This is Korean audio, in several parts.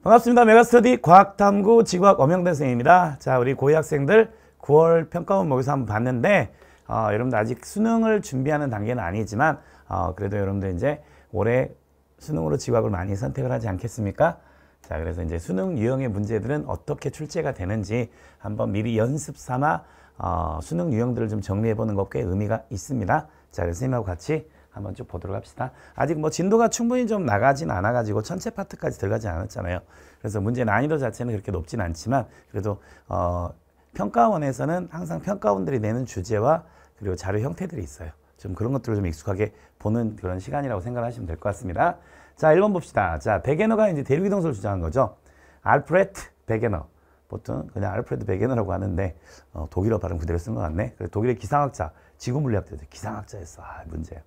반갑습니다. 메가스터디 과학탐구 지구학 엄영대 선생입니다. 자, 우리 고위 학생들 9월 평가원 모의사 한번 봤는데 어, 여러분들 아직 수능을 준비하는 단계는 아니지만 어, 그래도 여러분들 이제 올해 수능으로 지구학을 많이 선택을 하지 않겠습니까? 자, 그래서 이제 수능 유형의 문제들은 어떻게 출제가 되는지 한번 미리 연습 삼아 어, 수능 유형들을 좀 정리해 보는 것 꽤 의미가 있습니다. 자, 그 선생님하고 같이 한번 쭉 보도록 합시다. 아직 뭐 진도가 충분히 좀 나가진 않아가지고 천체 파트까지 들어가지 않았잖아요. 그래서 문제 난이도 자체는 그렇게 높진 않지만 그래도 어, 평가원에서는 항상 평가원들이 내는 주제와 그리고 자료 형태들이 있어요. 좀 그런 것들을 좀 익숙하게 보는 그런 시간이라고 생각하시면 될 것 같습니다. 자, 1번 봅시다. 자, 베게너가 이제 대륙이동설을 주장한 거죠. 알프레트 베게너. 보통 그냥 알프레드 베게너라고 하는데 어, 독일어 발음 그대로 쓴 것 같네. 그래서 독일의 기상학자, 지구물리학자죠. 기상학자였어. 아, 문제예요.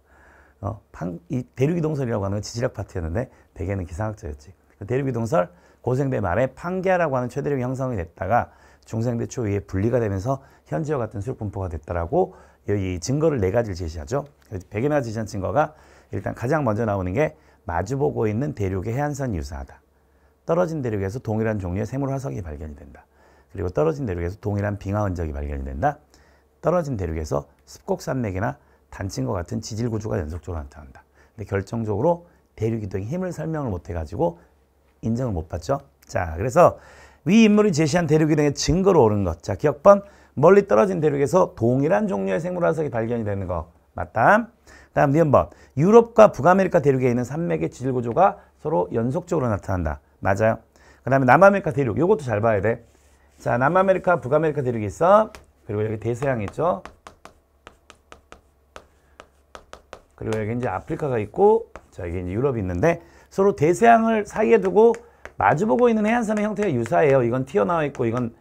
어, 판, 이 대륙이동설이라고 하는 건 지질학 파트였는데 대개는 기상학자였지. 그 대륙이동설 고생대 말에 판계아라고 하는 최대력이 형성이 됐다가 중생대 초위에 분리가 되면서 현지와 같은 수분포가 됐다라고 여기 증거를 네 가지를 제시하죠. 백0 0개나 제시한 증거가 일단 가장 먼저 나오는 게 마주보고 있는 대륙의 해안선이 유사하다. 떨어진 대륙에서 동일한 종류의 세물 화석이 발견이 된다. 그리고 떨어진 대륙에서 동일한 빙하 흔적이 발견이 된다. 떨어진 대륙에서 습곡산맥이나 단층과 같은 지질 구조가 연속적으로 나타난다. 근데 결정적으로 대륙 이동의 힘을 설명을 못해가지고 인정을 못 받죠. 자, 그래서 위 인물이 제시한 대륙 이동의 증거로 오른 것. 자, 기억 번 멀리 떨어진 대륙에서 동일한 종류의 생물 화석이 발견이 되는 것. 맞다. 다음 니번 유럽과 북아메리카 대륙에 있는 산맥의 지질 구조가 서로 연속적으로 나타난다. 맞아요. 그 다음에 남아메리카 대륙. 요것도 잘 봐야 돼. 자, 남아메리카, 북아메리카 대륙이 있어. 그리고 여기 대서양 있죠. 그리고 여기 이제 아프리카가 있고 자 여기 이제 유럽이 있는데 서로 대서양을 사이에 두고 마주보고 있는 해안선의 형태가 유사해요. 이건 튀어나와 있고 이건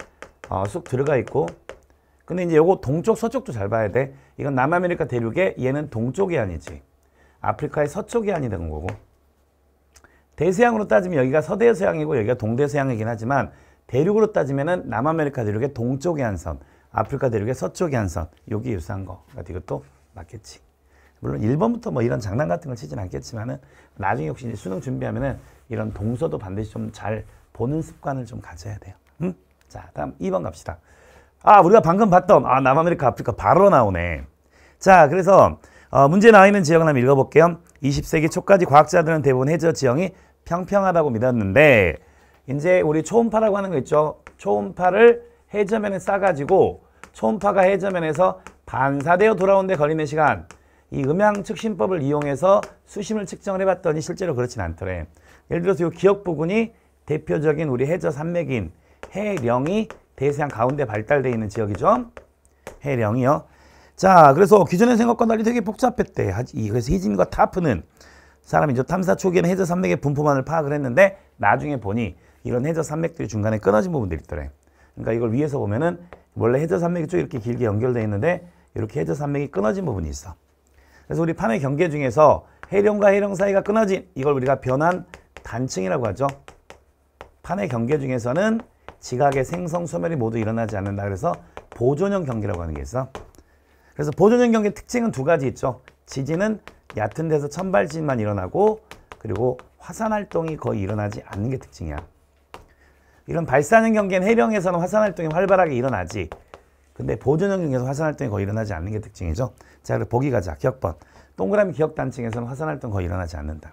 어, 쑥 들어가 있고 근데 이제 요거 동쪽 서쪽도 잘 봐야 돼. 이건 남아메리카 대륙에 얘는 동쪽 해안이지. 아프리카의 서쪽 해안이 되 거고. 대서양으로 따지면 여기가 서대서양이고 여기가 동대서양이긴 하지만 대륙으로 따지면 남아메리카 대륙의 동쪽 해안선, 아프리카 대륙의 서쪽 해안선 여기 유사한 거. 이것도 맞겠지. 물론 1번부터 뭐 이런 장난 같은 걸 치진 않겠지만은 나중에 혹시 수능 준비하면은 이런 동서도 반드시 좀 잘 보는 습관을 좀 가져야 돼요. 음? 자, 다음 2번 갑시다. 아, 우리가 방금 봤던 아, 남아메리카, 아프리카 바로 나오네. 자, 그래서 어, 문제 나 있는 지역을 한번 읽어볼게요. 20세기 초까지 과학자들은 대부분 해저 지형이 평평하다고 믿었는데 이제 우리 초음파라고 하는 거 있죠. 초음파를 해저면에 싸가지고 초음파가 해저면에서 반사되어 돌아오는데 걸리는 시간 이 음향 측심법을 이용해서 수심을 측정을 해봤더니 실제로 그렇진 않더래. 예를 들어서 이 기역 부근이 대표적인 우리 해저 산맥인 해령이 대세양 가운데 발달되어 있는 지역이죠. 해령이요. 자, 그래서 기존의 생각과 달리 되게 복잡했대. 그래서 희진과 타프는 사람이 이 탐사 초기에는 해저 산맥의 분포만을 파악을 했는데 나중에 보니 이런 해저 산맥들이 중간에 끊어진 부분들이 있더래. 그러니까 이걸 위에서 보면은 원래 해저 산맥이 쭉 이렇게 길게 연결돼 있는데 이렇게 해저 산맥이 끊어진 부분이 있어. 그래서 우리 판의 경계 중에서 해령과 해령 사이가 끊어진 이걸 우리가 변환 단층이라고 하죠. 판의 경계 중에서는 지각의 생성 소멸이 모두 일어나지 않는다. 그래서 보존형 경계라고 하는 게 있어. 그래서 보존형 경계 특징은 두 가지 있죠. 지진은 얕은 데서 천발진만 일어나고 그리고 화산 활동이 거의 일어나지 않는 게 특징이야. 이런 발산형 경계는 해령에서는 화산 활동이 활발하게 일어나지 근데 보존형 중에서 화산활동이 거의 일어나지 않는 게 특징이죠. 자, 그리 보기 가자. 기억번. 동그라미 기억 단층에서는 화산활동 거의 일어나지 않는다.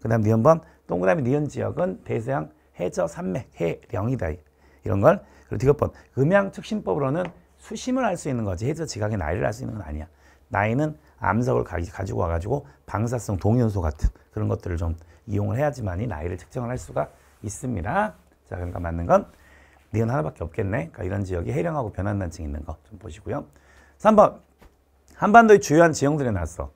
그 다음 니은번. 동그라미 니은 지역은 대서양 해저 산맥, 해령이다. 이런 걸. 그리고 디귿번. 음양 특신법으로는 수심을 알 수 있는 거지. 해저 지각의 나이를 알수 있는 건 아니야. 나이는 암석을 가지고 와가지고 방사성 동연소 같은 그런 것들을 좀 이용을 해야지만이 나이를 측정을 할 수가 있습니다. 자, 그러니까 맞는 건 니은 하나밖에 없겠네. 그러니까 이런 지역이 해령하고 변환단층 이 있는 거 좀 보시고요. 3번 한반도의 주요한 지형들이 나왔어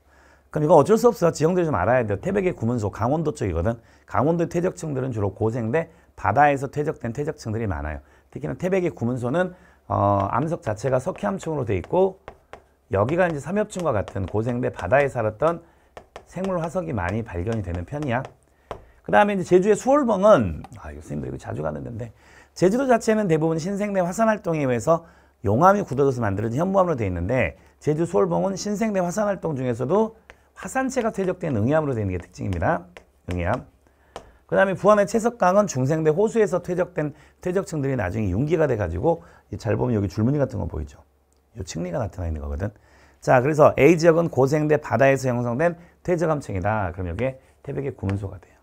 그럼 이거 어쩔 수 없어. 지형들 좀 알아야 돼요. 태백의 구문소, 강원도 쪽이거든. 강원도의 퇴적층들은 주로 고생대, 바다에서 퇴적된 퇴적층들이 많아요. 특히나 태백의 구문소는 어, 암석 자체가 석회암층으로 돼 있고 여기가 이제 삼엽층과 같은 고생대 바다에 살았던 생물 화석이 많이 발견이 되는 편이야. 그 다음에 이제 제주의 수월봉은 아, 선생님도 이거 자주 가는 데인데 제주도 자체는 대부분 신생대 화산 활동에 의해서 용암이 굳어져서 만들어진 현무암으로 되어 있는데 제주 솔봉은 신생대 화산 활동 중에서도 화산체가 퇴적된 응암으로 되어 있는 게 특징입니다. 응암그 다음에 부안의 채석강은 중생대 호수에서 퇴적된 퇴적층들이 나중에 융기가 돼가지고 잘 보면 여기 줄무늬 같은 거 보이죠. 이 층리가 나타나 있는 거거든. 자 그래서 A지역은 고생대 바다에서 형성된 퇴적암층이다. 그럼 여기에 태백의 구문소가 돼요.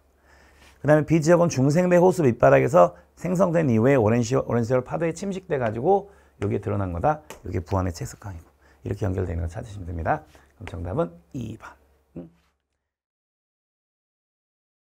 그 다음에 비지역은 중생대 호수 밑바닥에서 생성된 이후에 오렌시 오렌시월 파도에 침식돼 가지고 여기에 드러난 거다. 이게 부안의 채석강이고 이렇게 연결되는 걸 찾으시면 됩니다. 그럼 정답은 2번.